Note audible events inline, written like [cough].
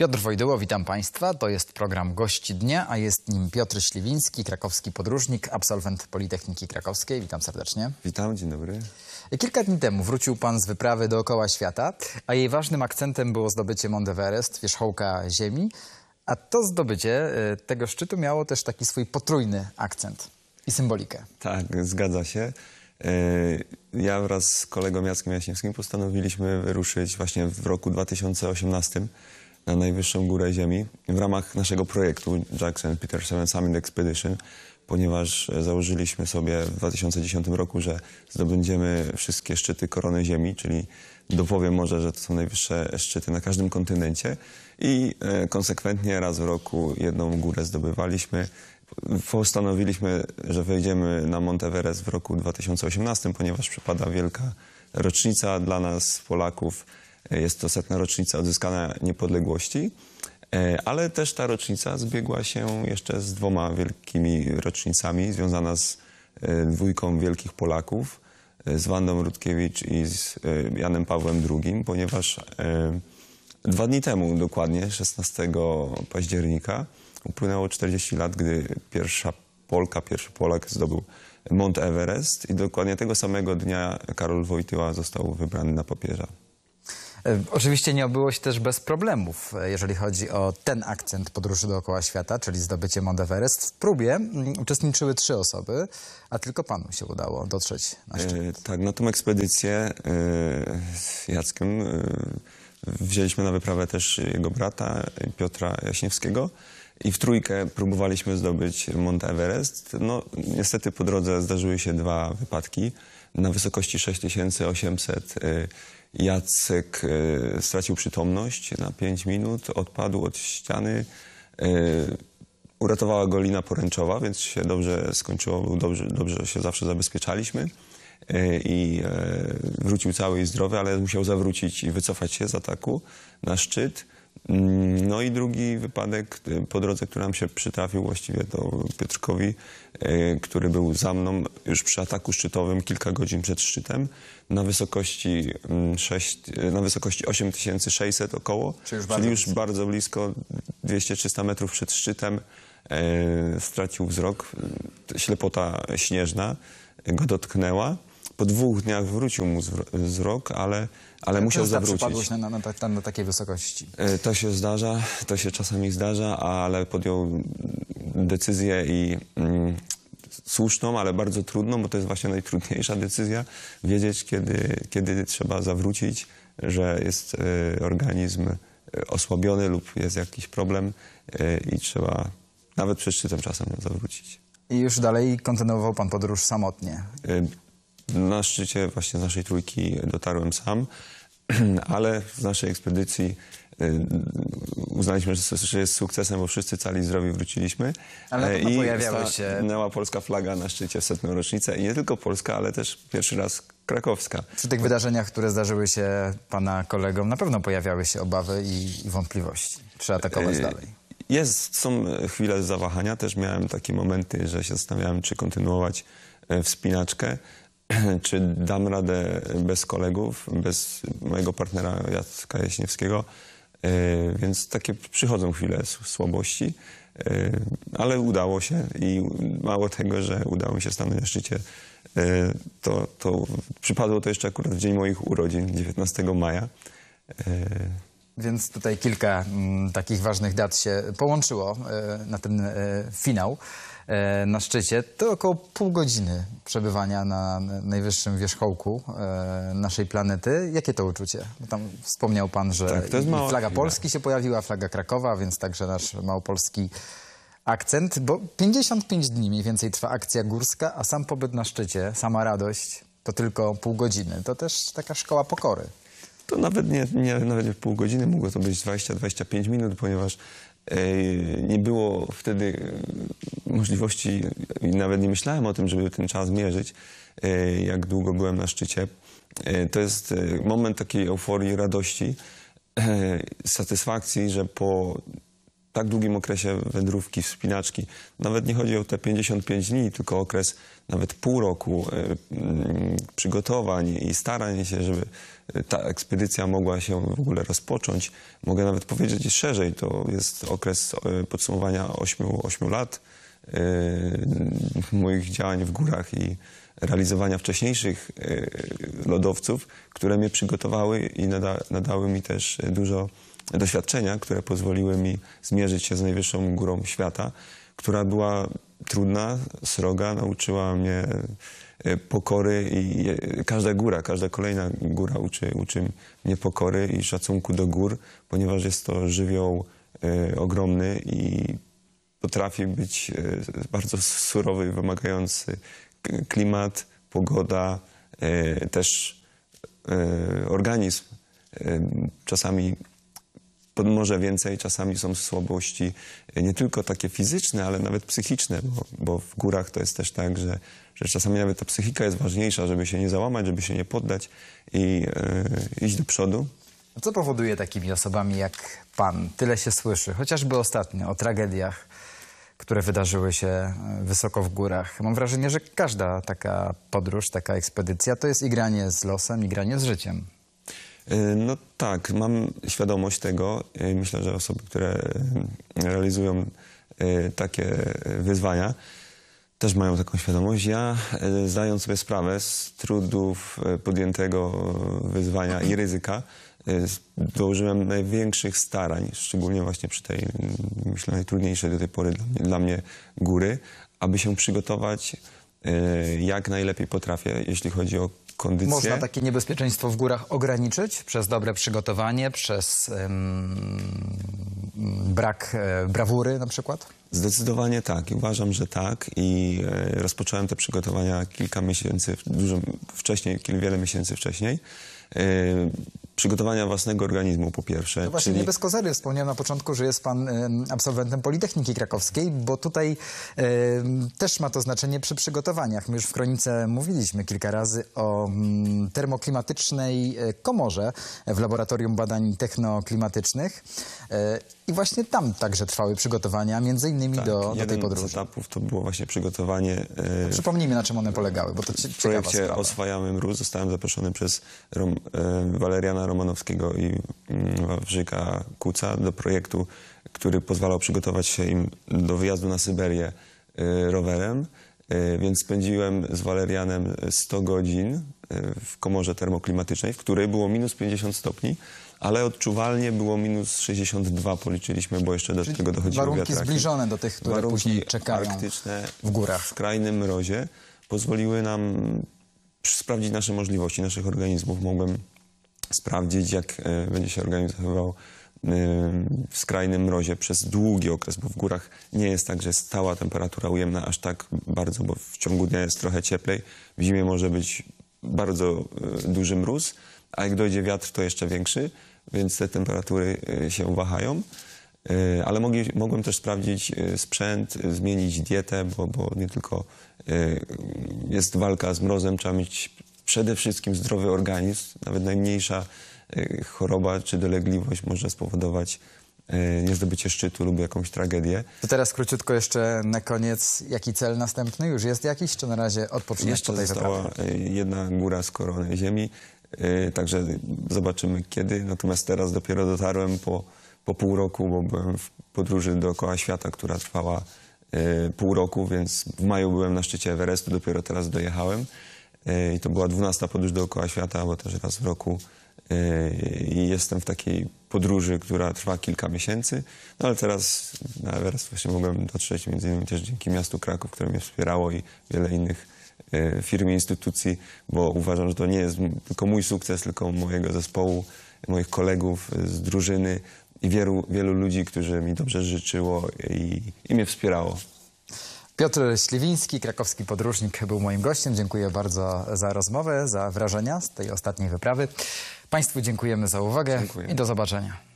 Piotr Wojdyło, witam Państwa. To jest program Gości Dnia, a jest nim Piotr Śliwiński, krakowski podróżnik, absolwent Politechniki Krakowskiej. Witam serdecznie. Witam, dzień dobry. Kilka dni temu wrócił Pan z wyprawy dookoła świata, a jej ważnym akcentem było zdobycie Verest, wierzchołka ziemi. A to zdobycie y, tego szczytu miało też taki swój potrójny akcent i symbolikę. Tak, zgadza się. Y, ja wraz z kolegą Jackiem Jaśniewskim postanowiliśmy wyruszyć właśnie w roku 2018 na najwyższą górę Ziemi w ramach naszego projektu Jackson Peter Seven Summit Expedition, ponieważ e, założyliśmy sobie w 2010 roku, że zdobędziemy wszystkie szczyty korony Ziemi, czyli dopowiem może, że to są najwyższe szczyty na każdym kontynencie i e, konsekwentnie raz w roku jedną górę zdobywaliśmy. Postanowiliśmy, że wejdziemy na Monteveres w roku 2018, ponieważ przypada wielka rocznica dla nas, Polaków. Jest to setna rocznica odzyskania niepodległości, e, ale też ta rocznica zbiegła się jeszcze z dwoma wielkimi rocznicami, związana z e, dwójką wielkich Polaków, e, z Wandą Rutkiewicz i z Janem Pawłem II, ponieważ dwa dni temu dokładnie, 16 października, upłynęło 40 lat, gdy pierwsza Polka, pierwszy Polak zdobył Mont Everest i dokładnie tego samego dnia Karol Wojtyła został wybrany na papieża. E, oczywiście nie obyło się też bez problemów, e, jeżeli chodzi o ten akcent podróży dookoła świata, czyli zdobycie Mount Everest. W próbie mm, uczestniczyły trzy osoby, a tylko panu się udało dotrzeć na e, szczyt. tak, na no tą ekspedycję z Jackiem wzięliśmy na wyprawę też jego brata Piotra Jaśniewskiego i w trójkę próbowaliśmy zdobyć Mount Everest. No niestety po drodze zdarzyły się dwa wypadki na wysokości 6800 y, Jacek y, stracił przytomność na 5 minut, odpadł od ściany. Y, uratowała go lina poręczowa, więc się dobrze skończyło, dobrze, dobrze się zawsze zabezpieczaliśmy i wrócił cały i zdrowy, ale musiał zawrócić i wycofać się z ataku na szczyt. Mm, no i drugi wypadek e, po drodze, który nam się przytrafił właściwie do Pietrzkowi, e, który był za mną już przy ataku szczytowym kilka godzin przed szczytem na wysokości 6, mm, e, na wysokości 8600 około, czyli już, czyli już bardzo blisko 200-300 metrów przed szczytem stracił wzrok, ślepota śnieżna go dotknęła po dwóch dniach wrócił mu wzrok, ale, ale ja musiał zawrócić. Czy na, na, na, na takiej wysokości. E, to się zdarza, to się czasami zdarza, ale podjął decyzję i mm, słuszną, ale bardzo trudną, bo to jest właśnie najtrudniejsza decyzja, wiedzieć, kiedy, kiedy trzeba zawrócić, że jest y, organizm e, osłabiony lub jest jakiś problem y, i trzeba nawet przed szczytem czasem zawrócić. I już dalej kontynuował pan podróż samotnie. Na szczycie właśnie z naszej trójki dotarłem sam, [clears throat] ale z naszej ekspedycji y, uznaliśmy, że jest sukcesem, bo wszyscy cali zdrowi wróciliśmy. Ale I pojawiała się... Nęła polska flaga na szczycie w setną rocznicę. I nie tylko polska, ale też pierwszy raz krakowska. Przy tych wydarzeniach, które zdarzyły się pana kolegom, na pewno pojawiały się obawy i, wątpliwości. Trzeba atakować e, dalej. Jest, są chwile zawahania. Też miałem takie momenty, że się zastanawiałem, czy kontynuować e, wspinaczkę, [clears throat] czy dam radę bez kolegów, bez mojego partnera Jacka Jaśniewskiego. E, więc takie przychodzą chwile słabości, e, ale udało się i mało tego, że udało mi się stanąć na szczycie, e, to, to przypadło to jeszcze akurat w dzień moich urodzin, 19 maja. Więc tutaj kilka mm, takich ważnych dat się połączyło na ten finał. E, na szczycie, to około pół godziny przebywania na najwyższym wierzchołku e, naszej planety. Jakie to uczucie? Bo tam wspomniał pan, że tak, flaga chwila. Polski się pojawiła, flaga Krakowa, więc także nasz małopolski akcent, bo 55 dni mniej więcej trwa akcja górska, a sam pobyt na szczycie, sama radość to tylko pół godziny. To też taka szkoła pokory. To nawet nie, nie nawet nie pół godziny, mogło to być 20-25 minut, ponieważ E, nie było wtedy e, możliwości, nawet nie myślałem o tym, żeby ten czas mierzyć, e, jak długo byłem na szczycie. To jest moment takiej euforii, radości, satysfakcji, że po tak długim okresie wędrówki, wspinaczki. Nawet nie chodzi o te 55 dni, tylko okres nawet pół roku e, mm, przygotowań i starań się, żeby e, ta ekspedycja mogła się w ogóle rozpocząć. Mogę nawet powiedzieć szerzej, to jest okres e, podsumowania 8, 8 lat moich działań w górach i realizowania wcześniejszych lodowców, które mnie przygotowały i nada, nadały mi też dużo doświadczenia, które pozwoliły mi zmierzyć się z najwyższą górą świata, która była trudna, sroga, nauczyła mnie e, pokory i każda góra, każda kolejna góra uczy, uczy mnie pokory i szacunku do gór, ponieważ jest to żywioł e, ogromny i potrafi być e, bardzo surowy i wymagający klimat, pogoda, też organizm. Czasami może więcej czasami są słabości y, nie tylko takie fizyczne, ale nawet psychiczne, bo, bo, w górach to jest też tak, że, że czasami nawet ta psychika jest ważniejsza, żeby się nie załamać, żeby się nie poddać i y, iść do przodu. Co powoduje takimi osobami jak pan? Tyle się słyszy, chociażby ostatnio o tragediach, które wydarzyły się y, wysoko w górach. Mam wrażenie, że każda taka podróż, taka ekspedycja to jest igranie z losem, igranie z życiem. E, no tak, mam świadomość tego. Myślę, że osoby, które e, realizują e, takie wyzwania, też mają taką świadomość. Ja, zdając sobie sprawę z trudów podjętego wyzwania i ryzyka, dołożyłem największych starań, szczególnie właśnie przy tej, myślę, najtrudniejszej do tej pory dla mnie, dla mnie góry, aby się przygotować jak najlepiej potrafię, jeśli chodzi o kondycję. Można takie niebezpieczeństwo w górach ograniczyć przez dobre przygotowanie, przez ym, brak y, brawury na przykład? Zdecydowanie tak. uważam, że tak. I y, rozpocząłem te przygotowania kilka miesięcy, dużo wcześniej, wiele miesięcy wcześniej. Y, przygotowania własnego organizmu po pierwsze. To no właśnie, czyli... nie bez kozery wspomniałem na początku, że jest pan absolwentem Politechniki Krakowskiej, bo tutaj y, też ma to znaczenie przy przygotowaniach. My już w Kronice mówiliśmy kilka razy o mm, termoklimatycznej e, komorze w Laboratorium Badań Technoklimatycznych e, i właśnie tam także trwały przygotowania, między innymi tak, do, do tej podróży. z etapów to było właśnie przygotowanie... E, no, przypomnijmy, na czym one polegały, bo to W projekcie sprawa. Oswajamy Mróz zostałem zaproszony przez Rom, Waleriana Romanowskiego i mm, Wawrzyka Kuca do projektu, który pozwalał przygotować się im do wyjazdu na Syberię y, rowerem. Y, więc spędziłem z Walerianem 100 godzin y, w komorze termoklimatycznej, w której było minus 50 stopni, ale odczuwalnie było minus 62 policzyliśmy, bo jeszcze do Czyli tego dochodziły warunki wiatraki. zbliżone do tych, które warunki później czekają arktyczne w górach. W skrajnym mrozie pozwoliły nam sprawdzić nasze możliwości, naszych organizmów. Mogłem sprawdzić, jak e, będzie się organizował e, w skrajnym mrozie przez długi okres, bo w górach nie jest tak, że stała temperatura ujemna aż tak bardzo, bo w ciągu dnia jest trochę cieplej. W zimie może być bardzo e, duży mróz, a jak dojdzie wiatr, to jeszcze większy, więc te temperatury się wahają. Ale mogłem też sprawdzić sprzęt, zmienić dietę, bo, bo nie tylko jest walka z mrozem, trzeba mieć przede wszystkim zdrowy organizm, nawet najmniejsza e, choroba czy dolegliwość może spowodować e, niezdobycie szczytu lub jakąś tragedię. To teraz króciutko jeszcze na koniec, jaki cel następny? Już jest jakiś, czy na razie odpoczynek jeszcze po tej została e, jedna góra z korony ziemi, także zobaczymy kiedy. Natomiast teraz dopiero dotarłem po, po pół roku, bo byłem w podróży dookoła świata, która trwała pół roku, więc w maju byłem na szczycie Everestu, dopiero teraz dojechałem. E, I to była dwunasta podróż dookoła świata, bo też raz w roku. E, I jestem w takiej podróży, która trwa kilka miesięcy. No ale teraz, teraz właśnie mogłem dotrzeć między innymi też dzięki miastu Kraków, które mnie wspierało i wiele innych e, firm i instytucji, bo uważam, że to nie jest tylko mój sukces, tylko mojego zespołu, moich kolegów z drużyny i wielu, wielu ludzi, którzy mi dobrze życzyło i, i mnie wspierało. Piotr Śliwiński, krakowski podróżnik, był moim gościem. Dziękuję bardzo za rozmowę, za wrażenia z tej ostatniej wyprawy. Państwu dziękujemy za uwagę dziękujemy. i do zobaczenia.